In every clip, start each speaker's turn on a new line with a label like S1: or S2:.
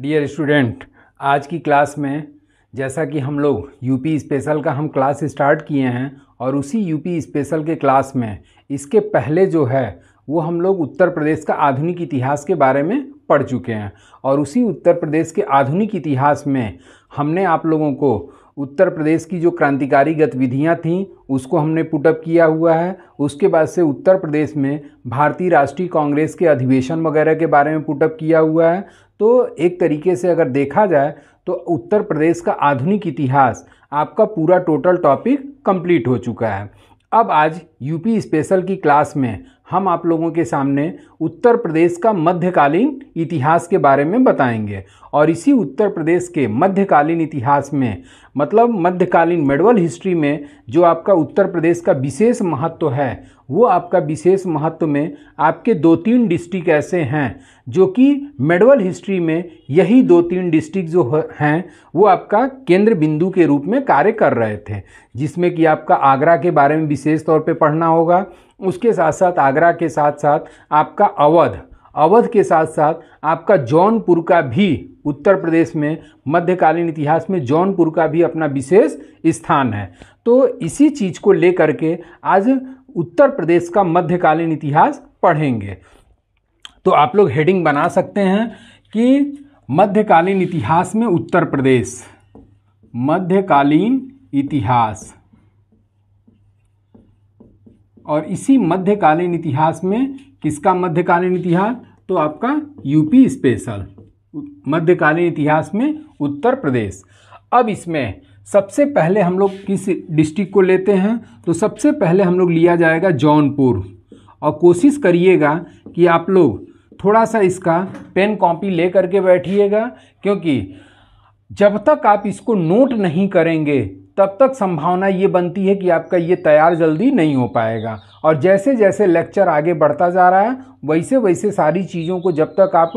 S1: dear student आज की class में जैसा कि हम लोग यूपी स्पेशल का हम क्लास स्टार्ट किए हैं और उसी यूपी स्पेशल के क्लास में इसके पहले जो है वो हम लोग उत्तर प्रदेश का आधुनिक इतिहास के बारे में पढ़ चुके हैं और उसी उत्तर प्रदेश के आधुनिक इतिहास में हमने आप लोगों को उत्तर प्रदेश की जो क्रांतिकारी गतिविधियाँ थीं उसको हमने पुटअप किया हुआ है उसके बाद से उत्तर प्रदेश में भारतीय राष्ट्रीय कांग्रेस के अधिवेशन वगैरह के बारे में पुटअप किया हुआ है तो एक तरीके से अगर देखा जाए तो उत्तर प्रदेश का आधुनिक इतिहास आपका पूरा टोटल टॉपिक कंप्लीट हो चुका है अब आज यूपी स्पेशल की क्लास में हम आप लोगों के सामने उत्तर प्रदेश का मध्यकालीन इतिहास के बारे में बताएंगे और इसी उत्तर प्रदेश के मध्यकालीन इतिहास में मतलब मध्यकालीन मेडवल हिस्ट्री में जो आपका उत्तर प्रदेश का विशेष महत्व है वो आपका विशेष महत्व में आपके दो तीन डिस्ट्रिक्ट ऐसे हैं जो कि मेडवल हिस्ट्री में यही दो तीन डिस्ट्रिक्ट जो हैं वो आपका केंद्र बिंदु के रूप में कार्य कर रहे थे जिसमें कि आपका आगरा के बारे में विशेष तौर पर पढ़ना होगा उसके साथ साथ आगरा के साथ साथ आपका अवध अवध के साथ साथ आपका जौनपुर का भी उत्तर प्रदेश में मध्यकालीन इतिहास में जौनपुर का भी अपना विशेष स्थान है तो इसी चीज़ को लेकर के आज उत्तर प्रदेश का मध्यकालीन इतिहास पढ़ेंगे तो आप लोग हेडिंग बना सकते हैं कि मध्यकालीन इतिहास में उत्तर प्रदेश मध्यकालीन इतिहास और इसी मध्यकालीन इतिहास में किसका मध्यकालीन इतिहास तो आपका यूपी स्पेशल मध्यकालीन इतिहास में उत्तर प्रदेश अब इसमें सबसे पहले हम लोग किस डिस्ट्रिक्ट को लेते हैं तो सबसे पहले हम लोग लिया जाएगा जौनपुर और कोशिश करिएगा कि आप लोग थोड़ा सा इसका पेन कॉपी ले करके बैठिएगा क्योंकि जब तक आप इसको नोट नहीं करेंगे तब तक संभावना ये बनती है कि आपका ये तैयार जल्दी नहीं हो पाएगा और जैसे जैसे लेक्चर आगे बढ़ता जा रहा है वैसे वैसे सारी चीज़ों को जब तक आप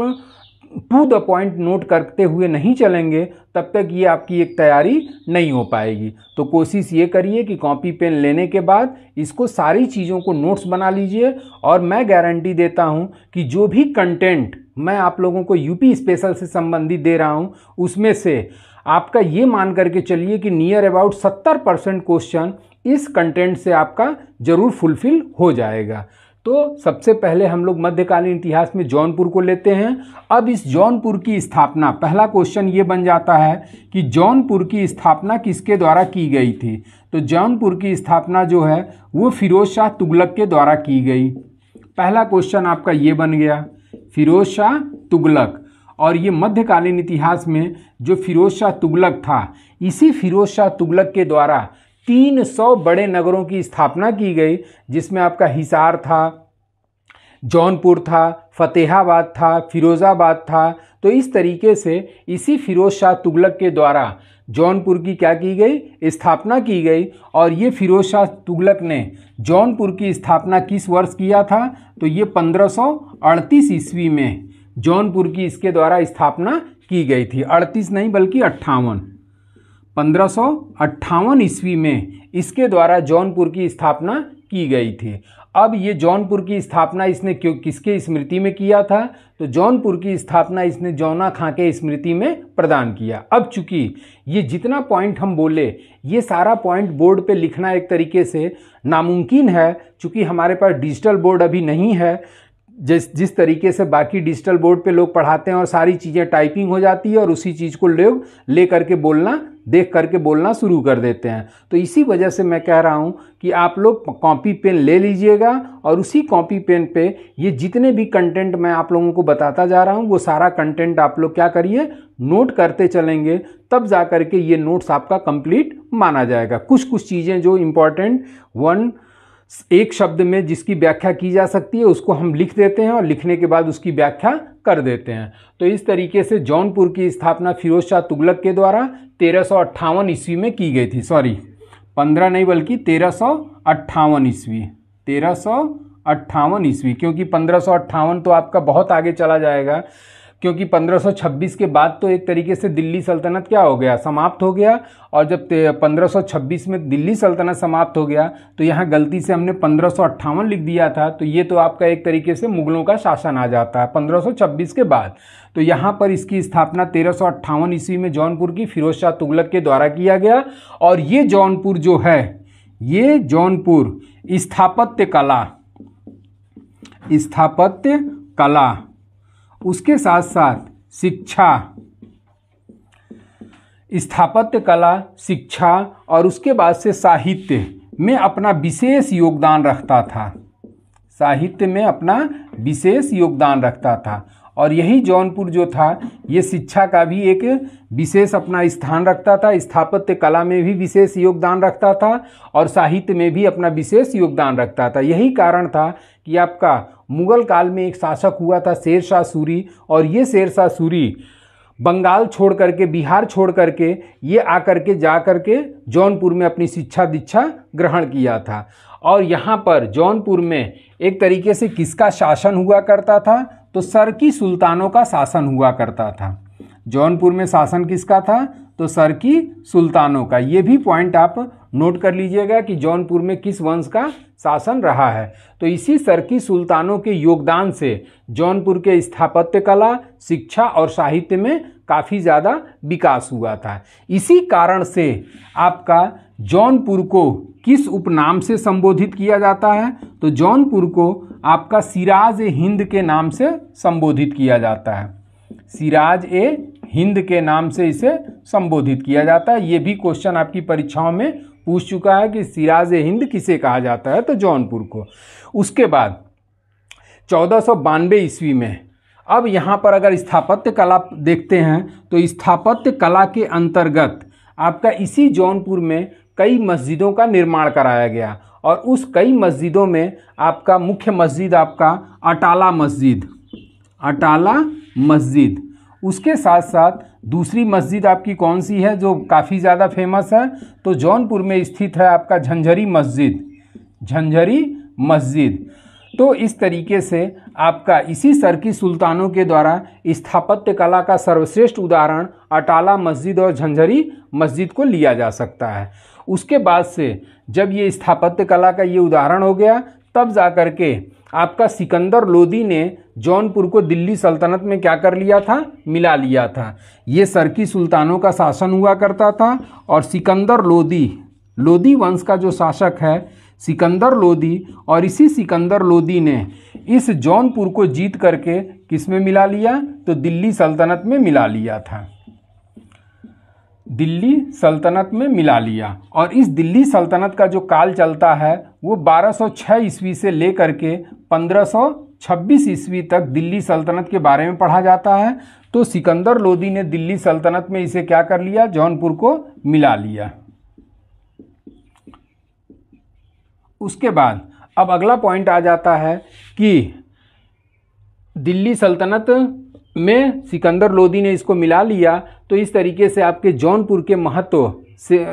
S1: टू द पॉइंट नोट करते हुए नहीं चलेंगे तब तक ये आपकी एक तैयारी नहीं हो पाएगी तो कोशिश ये करिए कि कॉपी पेन लेने के बाद इसको सारी चीज़ों को नोट्स बना लीजिए और मैं गारंटी देता हूँ कि जो भी कंटेंट मैं आप लोगों को यूपी स्पेशल से संबंधित दे रहा हूँ उसमें से आपका ये मान करके चलिए कि नियर अबाउट सत्तर परसेंट क्वेश्चन इस कंटेंट से आपका ज़रूर फुलफिल हो जाएगा तो सबसे पहले हम लोग मध्यकालीन इतिहास में जौनपुर को लेते हैं अब इस जौनपुर की स्थापना पहला क्वेश्चन ये बन जाता है कि जौनपुर की स्थापना किसके द्वारा की गई थी तो जौनपुर की स्थापना जो है वो फिरोज शाह तुगलक के द्वारा की गई पहला क्वेश्चन आपका ये बन गया फिरोज शाह तुगलक और ये मध्यकालीन इतिहास में जो फिरोज शाह तुगलक था इसी फिरोज शाह तुगलक के द्वारा 300 बड़े नगरों की स्थापना की गई जिसमें आपका हिसार था जौनपुर था फतेहाबाद था फिरोज़ाबाद था तो इस तरीके से इसी फिरोज शाह तुगलक के द्वारा जौनपुर की क्या की गई स्थापना की गई और ये फिरोज शाह तुगलक ने जौनपुर की स्थापना किस वर्ष किया था तो ये 1538 ईस्वी में जौनपुर की इसके द्वारा स्थापना की गई थी अड़तीस नहीं बल्कि अट्ठावन पंद्रह सौ अट्ठावन ईस्वी में इसके द्वारा जौनपुर की स्थापना की गई थी अब ये जौनपुर की स्थापना इसने क्यों किसके स्मृति में किया था तो जौनपुर की स्थापना इसने जौना खां के स्मृति में प्रदान किया अब चूंकि ये जितना पॉइंट हम बोले ये सारा पॉइंट बोर्ड पे लिखना एक तरीके से नामुमकिन है चूंकि हमारे पास डिजिटल बोर्ड अभी नहीं है जिस जिस तरीके से बाकी डिजिटल बोर्ड पे लोग पढ़ाते हैं और सारी चीज़ें टाइपिंग हो जाती है और उसी चीज़ को लोग ले करके बोलना देख करके बोलना शुरू कर देते हैं तो इसी वजह से मैं कह रहा हूँ कि आप लोग कॉपी पेन ले लीजिएगा और उसी कॉपी पेन पे ये जितने भी कंटेंट मैं आप लोगों को बताता जा रहा हूँ वो सारा कंटेंट आप लोग क्या करिए नोट करते चलेंगे तब जा करके ये नोट्स आपका कंप्लीट माना जाएगा कुछ कुछ चीज़ें जो इम्पोर्टेंट वन एक शब्द में जिसकी व्याख्या की जा सकती है उसको हम लिख देते हैं और लिखने के बाद उसकी व्याख्या कर देते हैं तो इस तरीके से जौनपुर की स्थापना फिरोज शाह तुगलक के द्वारा तेरह ईस्वी में की गई थी सॉरी पंद्रह नहीं बल्कि तेरह ईस्वी तेरह अट्ठावन ईस्वी क्योंकि पंद्रह तो आपका बहुत आगे चला जाएगा क्योंकि 1526 के बाद तो एक तरीके से दिल्ली सल्तनत क्या हो गया समाप्त हो गया और जब 1526 में दिल्ली सल्तनत समाप्त हो गया तो यहाँ गलती से हमने पंद्रह लिख दिया था तो ये तो आपका एक तरीके से मुगलों का शासन आ जाता है पंद्रह के बाद तो यहाँ पर इसकी स्थापना तेरह ईस्वी में जौनपुर की फिरोज शाह तुगलक के द्वारा किया गया और ये जौनपुर जो है ये जौनपुर स्थापत्य कला स्थापत्य कला उसके साथ साथ शिक्षा स्थापत्य कला शिक्षा और उसके बाद से साहित्य में अपना विशेष योगदान रखता था साहित्य में अपना विशेष योगदान रखता था और यही जौनपुर जो था ये शिक्षा का भी एक विशेष अपना स्थान रखता था स्थापत्य कला में भी विशेष योगदान रखता था और साहित्य में भी अपना विशेष योगदान रखता था यही कारण था कि आपका मुगल काल में एक शासक हुआ था शेरशाह सूरी और ये शेरशाह सूरी बंगाल छोड़ करके बिहार छोड़ करके ये आकर के जा कर के जौनपुर में अपनी शिक्षा दीक्षा ग्रहण किया था और यहाँ पर जौनपुर में एक तरीके से किसका शासन हुआ करता था तो सर की सुल्तानों का शासन हुआ करता था जौनपुर में शासन किसका था तो सर की सुल्तानों का ये भी पॉइंट आप नोट कर लीजिएगा कि जौनपुर में किस वंश का शासन रहा है तो इसी सर की सुल्तानों के योगदान से जौनपुर के स्थापत्य कला शिक्षा और साहित्य में काफ़ी ज़्यादा विकास हुआ था इसी कारण से आपका जौनपुर को किस उपनाम से संबोधित किया जाता है तो जौनपुर को आपका सिराज हिंद के नाम से संबोधित किया जाता है सिराज ए हिंद के नाम से इसे संबोधित किया जाता है ये भी क्वेश्चन आपकी परीक्षाओं में पूछ चुका है कि सिराज ए हिंद किसे कहा जाता है तो जौनपुर को उसके बाद चौदह ईस्वी में अब यहाँ पर अगर स्थापत्य कला देखते हैं तो स्थापत्य कला के अंतर्गत आपका इसी जौनपुर में कई मस्जिदों का निर्माण कराया गया और उस कई मस्जिदों में आपका मुख्य मस्जिद आपका अटाला मस्जिद अटाला मस्जिद उसके साथ साथ दूसरी मस्जिद आपकी कौन सी है जो काफ़ी ज़्यादा फेमस है तो जौनपुर में स्थित है आपका झंझरी मस्जिद झंझरी मस्जिद तो इस तरीके से आपका इसी सरकी सुल्तानों के द्वारा स्थापत्य कला का सर्वश्रेष्ठ उदाहरण अटाला मस्जिद और झंझरी मस्जिद को लिया जा सकता है उसके बाद से जब ये स्थापत्य कला का ये उदाहरण हो गया तब जा कर के आपका सिकंदर लोदी ने जौनपुर को दिल्ली सल्तनत में क्या कर लिया था मिला लिया था ये सरकी सुल्तानों का शासन हुआ करता था और सिकंदर लोदी लोदी वंश का जो शासक है सिकंदर लोदी और इसी सिकंदर लोदी ने इस जौनपुर को जीत करके किस में मिला लिया तो दिल्ली सल्तनत में मिला लिया था दिल्ली सल्तनत में मिला लिया और इस दिल्ली सल्तनत का जो काल चलता है वो 1206 ईस्वी से लेकर के 1526 ईस्वी तक दिल्ली सल्तनत के बारे में पढ़ा जाता है तो सिकंदर लोदी ने दिल्ली सल्तनत में इसे क्या कर लिया जौनपुर को मिला लिया उसके बाद अब अगला पॉइंट आ जाता है कि दिल्ली सल्तनत में सिकंदर लोदी ने इसको मिला लिया तो इस तरीके से आपके जौनपुर के महत्व से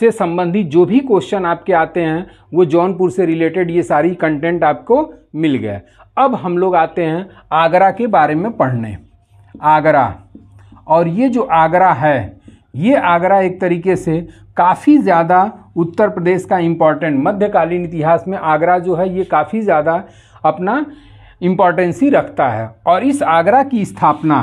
S1: से संबंधित जो भी क्वेश्चन आपके आते हैं वो जौनपुर से रिलेटेड ये सारी कंटेंट आपको मिल गया अब हम लोग आते हैं आगरा के बारे में पढ़ने आगरा और ये जो आगरा है ये आगरा एक तरीके से काफ़ी ज़्यादा उत्तर प्रदेश का इम्पॉर्टेंट मध्यकालीन इतिहास में आगरा जो है ये काफ़ी ज़्यादा अपना इम्पोर्टेंसी रखता है और इस आगरा की स्थापना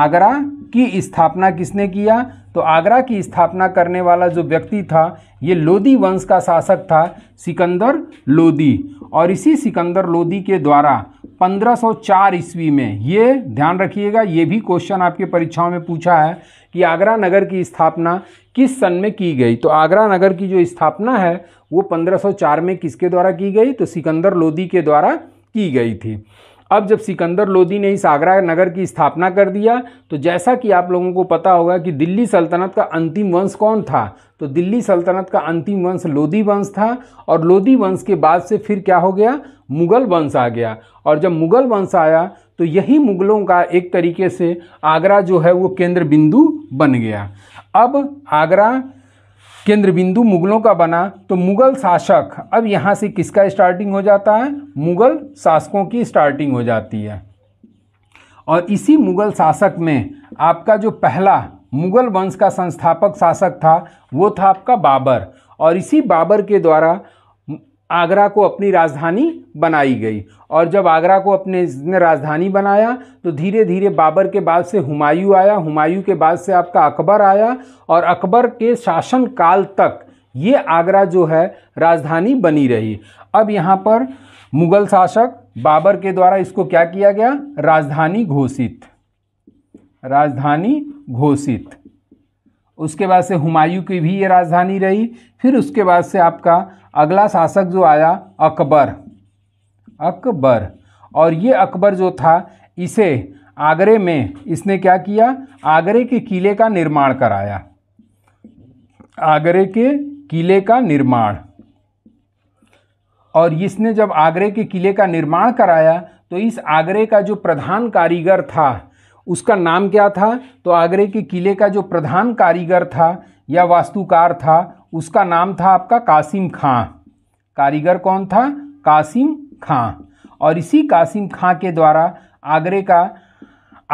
S1: आगरा की स्थापना किसने किया तो आगरा की स्थापना करने वाला जो व्यक्ति था ये लोदी वंश का शासक था सिकंदर लोदी और इसी सिकंदर लोदी के द्वारा 1504 ईस्वी में ये ध्यान रखिएगा ये भी क्वेश्चन आपके परीक्षाओं में पूछा है कि आगरा नगर की स्थापना किस सन में की गई तो आगरा नगर की जो स्थापना है वो 1504 में किसके द्वारा की गई तो सिकंदर लोदी के द्वारा की गई थी अब जब सिकंदर लोदी ने इस आगरा नगर की स्थापना कर दिया तो जैसा कि आप लोगों को पता होगा कि दिल्ली सल्तनत का अंतिम वंश कौन था तो दिल्ली सल्तनत का अंतिम वंश लोदी वंश था और लोदी वंश के बाद से फिर क्या हो गया मुग़ल वंश आ गया और जब मुग़ल वंश आया तो यही मुग़लों का एक तरीके से आगरा जो है वो केंद्र बिंदु बन गया अब आगरा केंद्र बिंदु मुगलों का बना तो मुगल शासक अब यहाँ से किसका स्टार्टिंग हो जाता है मुगल शासकों की स्टार्टिंग हो जाती है और इसी मुगल शासक में आपका जो पहला मुगल वंश का संस्थापक शासक था वो था आपका बाबर और इसी बाबर के द्वारा आगरा को अपनी राजधानी बनाई गई और जब आगरा को अपने ने राजधानी बनाया तो धीरे धीरे बाबर के बाद से हुमायूं आया हुमायूं के बाद से आपका अकबर आया और अकबर के शासनकाल तक ये आगरा जो है राजधानी बनी रही अब यहाँ पर मुगल शासक बाबर के द्वारा इसको क्या किया गया राजधानी घोषित राजधानी घोषित उसके बाद से हुमायूं की भी ये राजधानी रही फिर उसके बाद से आपका अगला शासक जो आया अकबर अकबर और ये अकबर जो था इसे आगरे में इसने क्या किया आगरे के किले का निर्माण कराया आगरे के किले का निर्माण और इसने जब आगरे के किले का निर्माण कराया तो इस आगरे का जो प्रधान कारीगर था उसका नाम क्या था तो आगरे के किले का जो प्रधान कारीगर था या वास्तुकार था उसका नाम था आपका कासिम खां कारीगर कौन था कासिम खां और इसी कासिम खां के द्वारा आगरे का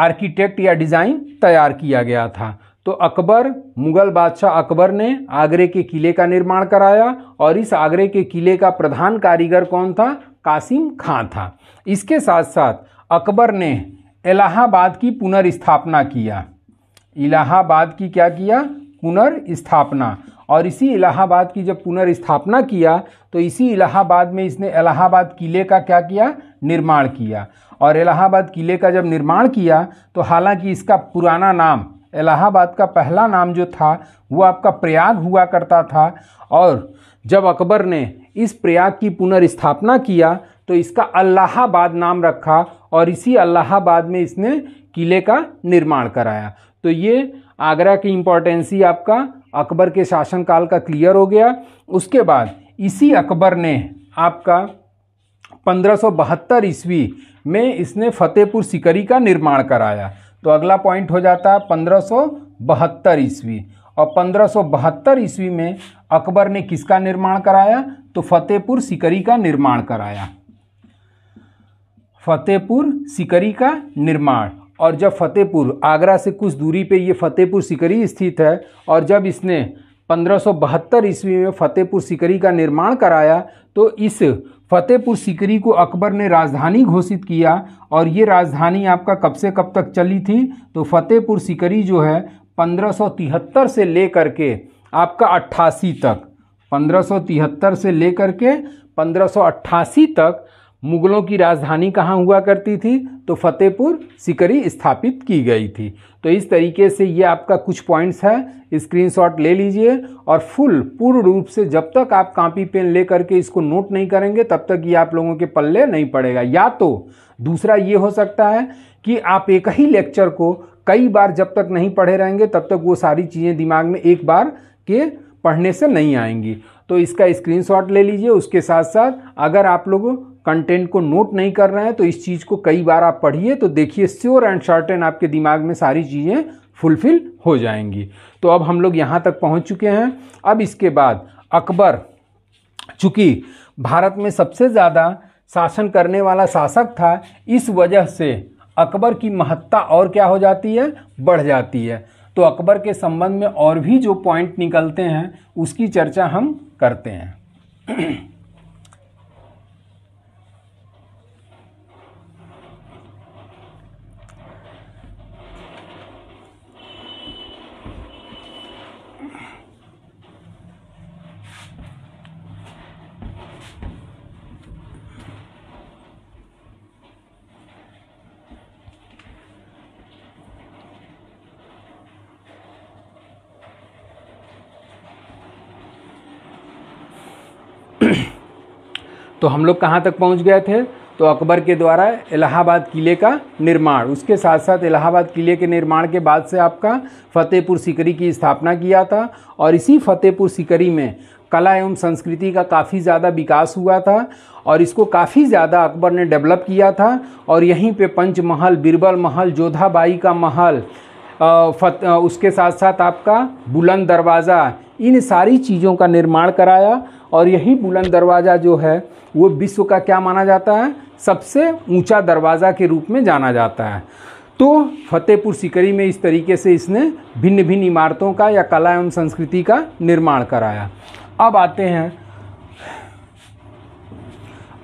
S1: आर्किटेक्ट या डिज़ाइन तैयार किया गया था तो अकबर मुगल बादशाह अकबर ने आगरे के किले का निर्माण कराया और इस आगरे के किले का प्रधान कारीगर कौन था कासिम खां था इसके साथ साथ अकबर ने इलाहाबाद की पुनर्स्थापना किया इलाहाबाद की क्या किया पुनर्स्थापना और इसी इलाहाबाद की जब पुनर्स्थापना किया तो इसी इलाहाबाद में इसने इलाहाबाद किले का क्या किया निर्माण किया और इलाहाबाद किले का जब निर्माण किया तो हालांकि इसका पुराना नाम इलाहाबाद का पहला नाम जो था वो आपका प्रयाग हुआ करता था और जब अकबर ने इस प्रयाग की पुनर्स्थापना किया तो इसका अल्लाहाबाद नाम रखा और इसी अल्लाहाबाद में इसने किले का निर्माण कराया तो ये आगरा की इम्पोर्टेंसी आपका अकबर के शासनकाल का क्लियर हो गया उसके बाद इसी अकबर ने आपका 1572 ईस्वी में इसने फतेहपुर सिकरी का निर्माण कराया तो अगला पॉइंट हो जाता है पंद्रह ईस्वी और पंद्रह ईस्वी में अकबर ने किसका निर्माण कराया तो फतेहपुर सिकरी का निर्माण कराया फतेहपुर सिकरी का निर्माण और जब फतेहपुर आगरा से कुछ दूरी पे ये फतेहपुर सिकरी स्थित है और जब इसने 1572 ईस्वी में फतेहपुर सिकरी का निर्माण कराया तो इस फतेहपुर सिकरी को अकबर ने राजधानी घोषित किया और ये राजधानी आपका कब से कब तक चली थी तो फतेहपुर सिकरी जो है 1573 से लेकर के आपका अट्ठासी तक 1573 से लेकर के 1588 तक मुगलों की राजधानी कहाँ हुआ करती थी तो फतेहपुर सिकरी स्थापित की गई थी तो इस तरीके से ये आपका कुछ पॉइंट्स है स्क्रीनशॉट ले लीजिए और फुल पूर्ण रूप से जब तक आप कॉपी पेन ले करके इसको नोट नहीं करेंगे तब तक ये आप लोगों के पल्ले नहीं पड़ेगा या तो दूसरा ये हो सकता है कि आप एक ही लेक्चर को कई बार जब तक नहीं पढ़े रहेंगे तब तक वो सारी चीज़ें दिमाग में एक बार के पढ़ने से नहीं आएंगी तो इसका स्क्रीनशॉट ले लीजिए उसके साथ साथ अगर आप लोगों कंटेंट को नोट नहीं कर रहे हैं तो इस चीज़ को कई बार आप पढ़िए तो देखिए श्योर एंड शॉर्टेन आपके दिमाग में सारी चीज़ें फुलफिल हो जाएंगी तो अब हम लोग यहाँ तक पहुँच चुके हैं अब इसके बाद अकबर चूँकि भारत में सबसे ज़्यादा शासन करने वाला शासक था इस वजह से अकबर की महत्ता और क्या हो जाती है बढ़ जाती है तो अकबर के संबंध में और भी जो पॉइंट निकलते हैं उसकी चर्चा हम करते हैं तो हम लोग कहाँ तक पहुँच गए थे तो अकबर के द्वारा इलाहाबाद किले का निर्माण उसके साथ साथ इलाहाबाद किले के निर्माण के बाद से आपका फ़तेहपुर सिकरी की स्थापना किया था और इसी फ़तेहपुर सिकरी में कला एवं संस्कृति का काफ़ी ज़्यादा विकास हुआ था और इसको काफ़ी ज़्यादा अकबर ने डेवलप किया था और यहीं पे पंचमहल बिरबल महल जोधाबाई का महल फत उसके साथ साथ आपका बुलंद दरवाज़ा इन सारी चीज़ों का निर्माण कराया और यही बुलंद दरवाज़ा जो है वो विश्व का क्या माना जाता है सबसे ऊंचा दरवाज़ा के रूप में जाना जाता है तो फतेहपुर सिकरी में इस तरीके से इसने भिन्न भिन्न इमारतों का या कला एवं संस्कृति का निर्माण कराया अब आते हैं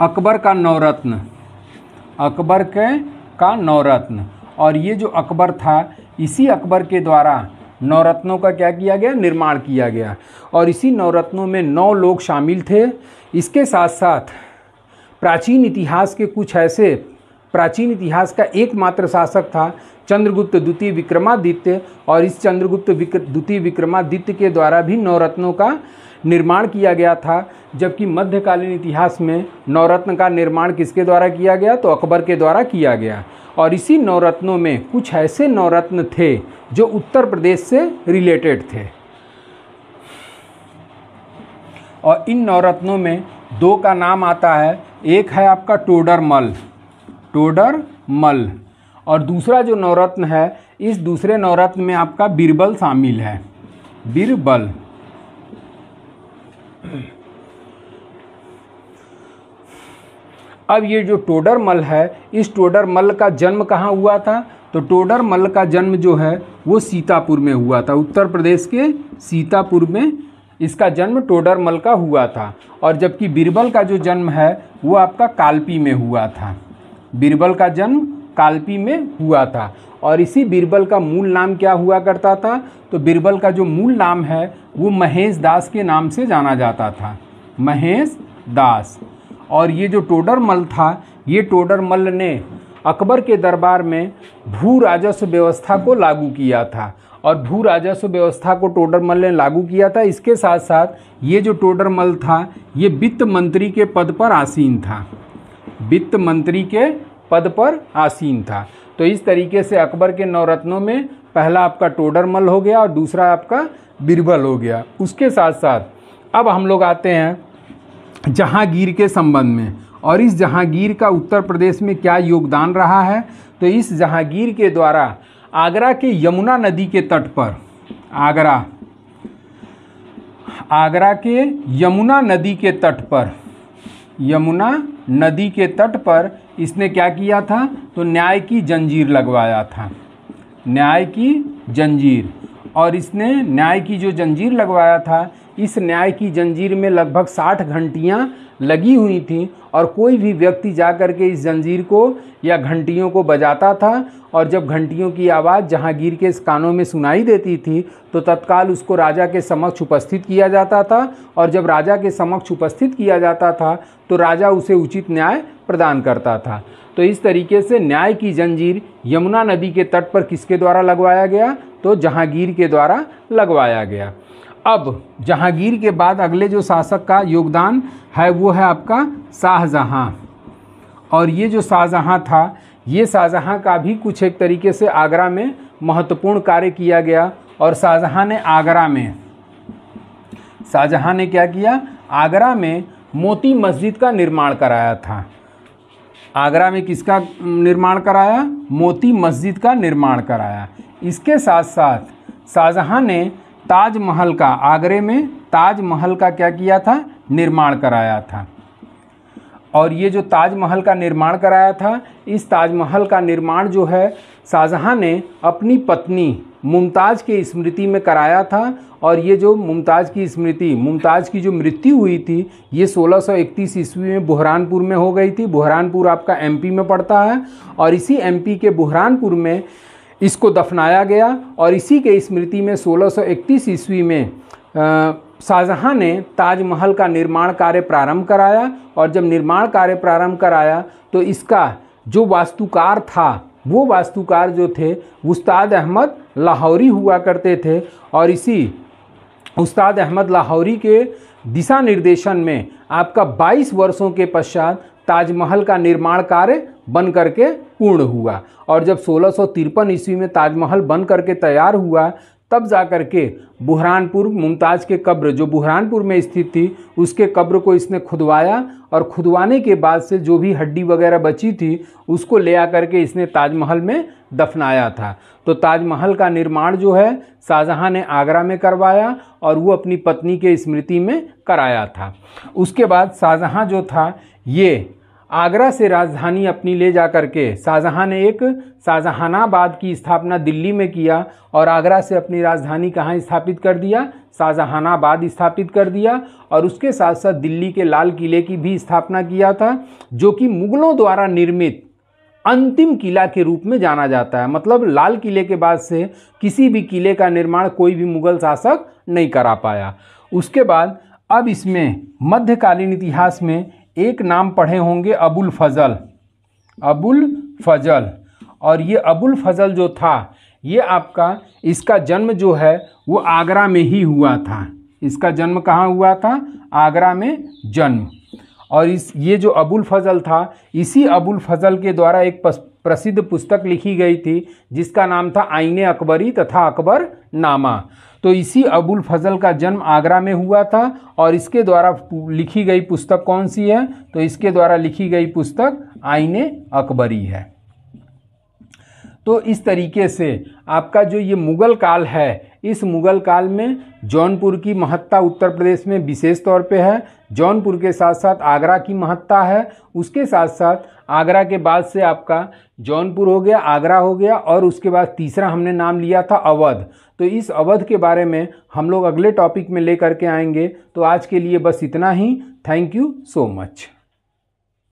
S1: अकबर का नवरत्न अकबर के का नवरत्न और ये जो अकबर था इसी अकबर के द्वारा नवरत्नों का क्या किया गया निर्माण किया गया और इसी नवरत्नों में नौ लोग शामिल थे इसके साथ साथ प्राचीन इतिहास के कुछ ऐसे प्राचीन इतिहास का एकमात्र शासक था चंद्रगुप्त द्वितीय विक्रमादित्य और इस चंद्रगुप्त विक्र द्वितीय विक्रमादित्य के द्वारा भी नवरत्नों का निर्माण किया गया था जबकि मध्यकालीन इतिहास में नवरत्न का निर्माण किसके द्वारा किया गया तो अकबर के द्वारा किया गया और इसी नवरत्नों में कुछ ऐसे नवरत्न थे जो उत्तर प्रदेश से रिलेटेड थे और इन नवरत्नों में दो का नाम आता है एक है आपका टोडर मल टोडर मल और दूसरा जो नवरत्न है इस दूसरे नवरत्न में आपका बीरबल शामिल है बीरबल अब ये जो टोडर मल है इस टोडर मल का जन्म कहाँ हुआ था तो टोडर मल का जन्म जो है वो सीतापुर में हुआ था उत्तर प्रदेश के सीतापुर में इसका जन्म टोडर मल का हुआ था और जबकि बीरबल का जो जन्म है वो आपका कालपी में हुआ था बीरबल का जन्म कालपी में हुआ था और इसी बीरबल का मूल नाम क्या हुआ करता था तो बीरबल का जो मूल नाम है वो महेश दास के नाम से जाना जाता था महेश दास और ये जो टोडरमल था ये टोडरमल ने अकबर के दरबार में भू राजस्व व्यवस्था को लागू किया था और भू राजस्व व्यवस्था को टोडरमल ने लागू किया था इसके साथ साथ ये जो टोडरमल था ये वित्त मंत्री के पद पर आसीन था वित्त मंत्री के पद पर आसीन था तो इस तरीके से अकबर के नवरत्नों में पहला आपका टोडरमल हो गया और दूसरा आपका बिरबल हो गया उसके साथ साथ अब हम लोग आते हैं जहांगीर के संबंध में और इस जहांगीर का उत्तर प्रदेश में क्या योगदान रहा है तो इस जहांगीर के द्वारा आगरा के यमुना नदी के तट पर आगरा आगरा के यमुना नदी के तट पर यमुना नदी के तट पर इसने क्या किया था तो न्याय की जंजीर लगवाया था न्याय की जंजीर और इसने न्याय की जो जंजीर लगवाया था इस न्याय की जंजीर में लगभग साठ घंटियाँ लगी हुई थी और कोई भी व्यक्ति जा कर के इस जंजीर को या घंटियों को बजाता था और जब घंटियों की आवाज़ जहांगीर के कानों में सुनाई देती थी तो तत्काल उसको राजा के समक्ष उपस्थित किया जाता था और जब राजा के समक्ष उपस्थित किया जाता था तो राजा उसे उचित न्याय प्रदान करता था तो इस तरीके से न्याय की जंजीर यमुना नदी के तट पर किसके द्वारा लगवाया गया तो जहांगीर के द्वारा लगवाया गया अब जहांगीर के बाद अगले जो शासक का योगदान है वो है आपका शाहजहाँ और ये जो शाहजहाँ था ये शाहजहाँ का भी कुछ एक तरीके से आगरा में महत्वपूर्ण कार्य किया गया और शाहजहाँ ने आगरा में शाहजहाँ ने क्या किया आगरा में मोती मस्जिद का निर्माण कराया था आगरा में किसका निर्माण कराया मोती मस्जिद का निर्माण कराया इसके साथ साथ शाहजहाँ ने ताजमहल का आगरे में ताजमहल का क्या किया था निर्माण कराया था और ये जो ताजमहल का निर्माण कराया था इस ताजमहल का निर्माण जो है शाहजहाँ ने अपनी पत्नी मुमताज़ के स्मृति में कराया था और ये जो मुमताज़ की स्मृति मुमताज़ की जो मृत्यु हुई थी ये 1631 ईस्वी में बुहरानपुर में हो गई थी बुहरानपुर आपका एमपी में पड़ता है और इसी एमपी के बुहरानपुर में इसको दफनाया गया और इसी के स्मृति में 1631 ईस्वी में शाहजहाँ ने ताजमहल का निर्माण कार्य प्रारंभ कराया और जब निर्माण कार्य प्रारंभ कराया तो इसका जो वास्तुकार था वो वास्तुकार जो थे उस्ताद अहमद लाहौरी हुआ करते थे और इसी उस्ताद अहमद लाहौरी के दिशा निर्देशन में आपका 22 वर्षों के पश्चात ताजमहल का निर्माण कार्य बन करके पूर्ण हुआ और जब सोलह ईस्वी में ताजमहल बन करके तैयार हुआ तब जा कर के बुहरानपुर मुमताज़ के कब्र जो बुहरानपुर में स्थित थी उसके कब्र को इसने खुदवाया और खुदवाने के बाद से जो भी हड्डी वगैरह बची थी उसको ले आकर के इसने ताजमहल में दफनाया था तो ताजमहल का निर्माण जो है शाहजहाँ ने आगरा में करवाया और वो अपनी पत्नी के स्मृति में कराया था उसके बाद शाहजहाँ जो था ये आगरा से राजधानी अपनी ले जा कर के शाहजहाँ ने एक शाहजहानाबाद की स्थापना दिल्ली में किया और आगरा से अपनी राजधानी कहाँ स्थापित कर दिया शाहजहानाबाद स्थापित कर दिया और उसके साथ साथ दिल्ली के लाल किले की भी स्थापना किया था जो कि मुगलों द्वारा निर्मित अंतिम किला के रूप में जाना जाता है मतलब लाल किले के बाद से किसी भी किले का निर्माण कोई भी मुगल शासक नहीं करा पाया उसके बाद अब इसमें मध्यकालीन इतिहास में एक नाम पढ़े होंगे अबुल फजल अबुल फजल और ये अबुल फजल जो था ये आपका इसका जन्म जो है वो आगरा में ही हुआ था इसका जन्म कहाँ हुआ था आगरा में जन्म और इस ये जो अबुल फजल था इसी अबुल फजल के द्वारा एक प्रसिद्ध पुस्तक लिखी गई थी जिसका नाम था आईने अकबरी तथा अकबर नामा तो इसी अबुल फजल का जन्म आगरा में हुआ था और इसके द्वारा लिखी गई पुस्तक कौन सी है तो इसके द्वारा लिखी गई पुस्तक आईने अकबरी है तो इस तरीके से आपका जो ये मुग़ल काल है इस मुगल काल में जौनपुर की महत्ता उत्तर प्रदेश में विशेष तौर पे है जौनपुर के साथ साथ आगरा की महत्ता है उसके साथ साथ आगरा के बाद से आपका जौनपुर हो गया आगरा हो गया और उसके बाद तीसरा हमने नाम लिया था अवध तो इस अवध के बारे में हम लोग अगले टॉपिक में ले करके आएंगे तो आज के लिए बस इतना ही थैंक यू सो मच